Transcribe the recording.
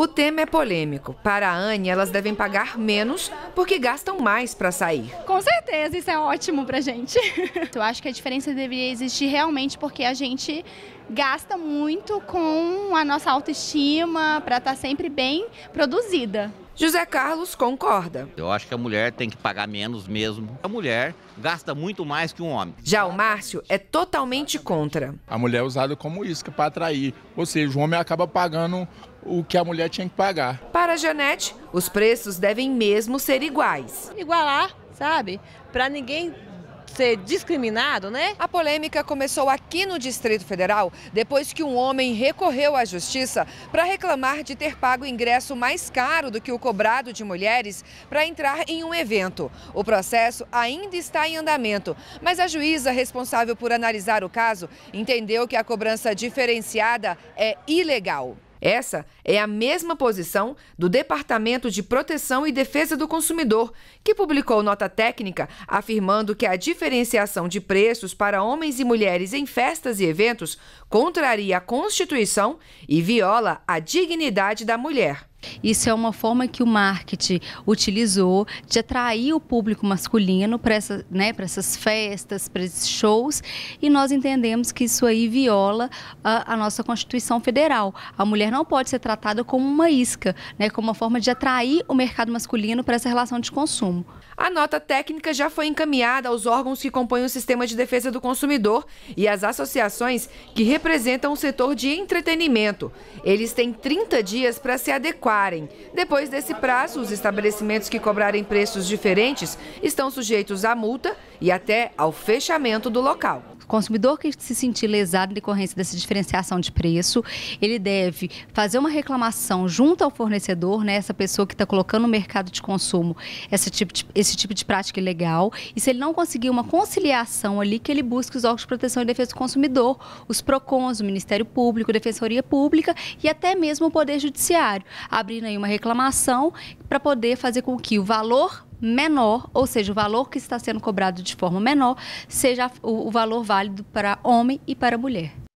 O tema é polêmico. Para a Anne, elas devem pagar menos porque gastam mais para sair. Com certeza, isso é ótimo para gente. Eu acho que a diferença deveria existir realmente porque a gente gasta muito com a nossa autoestima para estar tá sempre bem produzida. José Carlos concorda. Eu acho que a mulher tem que pagar menos mesmo. A mulher gasta muito mais que um homem. Já o Márcio é totalmente contra. A mulher é usada como isca para atrair, ou seja, o homem acaba pagando o que a mulher tinha que pagar. Para a Janete, os preços devem mesmo ser iguais. Igualar, sabe? Para ninguém ser discriminado, né? A polêmica começou aqui no Distrito Federal depois que um homem recorreu à justiça para reclamar de ter pago ingresso mais caro do que o cobrado de mulheres para entrar em um evento. O processo ainda está em andamento, mas a juíza responsável por analisar o caso entendeu que a cobrança diferenciada é ilegal. Essa é a mesma posição do Departamento de Proteção e Defesa do Consumidor, que publicou nota técnica afirmando que a diferenciação de preços para homens e mulheres em festas e eventos contraria a Constituição e viola a dignidade da mulher. Isso é uma forma que o marketing utilizou de atrair o público masculino para essa, né, essas festas, para esses shows, e nós entendemos que isso aí viola a, a, nossa Constituição Federal. A mulher não pode ser tratada como uma isca, né, como uma forma de atrair o mercado masculino para essa relação de consumo. A nota técnica já foi encaminhada aos órgãos que compõem o sistema de defesa do consumidor e às associações que representam o setor de entretenimento. Eles têm 30 dias para se adequar adequarem. Depois desse prazo, os estabelecimentos que cobrarem preços diferentes estão sujeitos à multa e até ao fechamento do local consumidor que se sentir lesado em decorrência dessa diferenciação de preço, ele deve fazer uma reclamação junto ao fornecedor, né, essa pessoa que está colocando no mercado de consumo esse tipo de, esse tipo de prática ilegal. E se ele não conseguir uma conciliação ali, que ele busque os órgãos de proteção e defesa do consumidor, os PROCONs, o Ministério Público, a Defensoria Pública e até mesmo o Poder Judiciário, abrindo aí uma reclamação para poder fazer com que o valor menor, ou seja, o valor que está sendo cobrado de forma menor, seja o, o valor válido para homem e para mulher.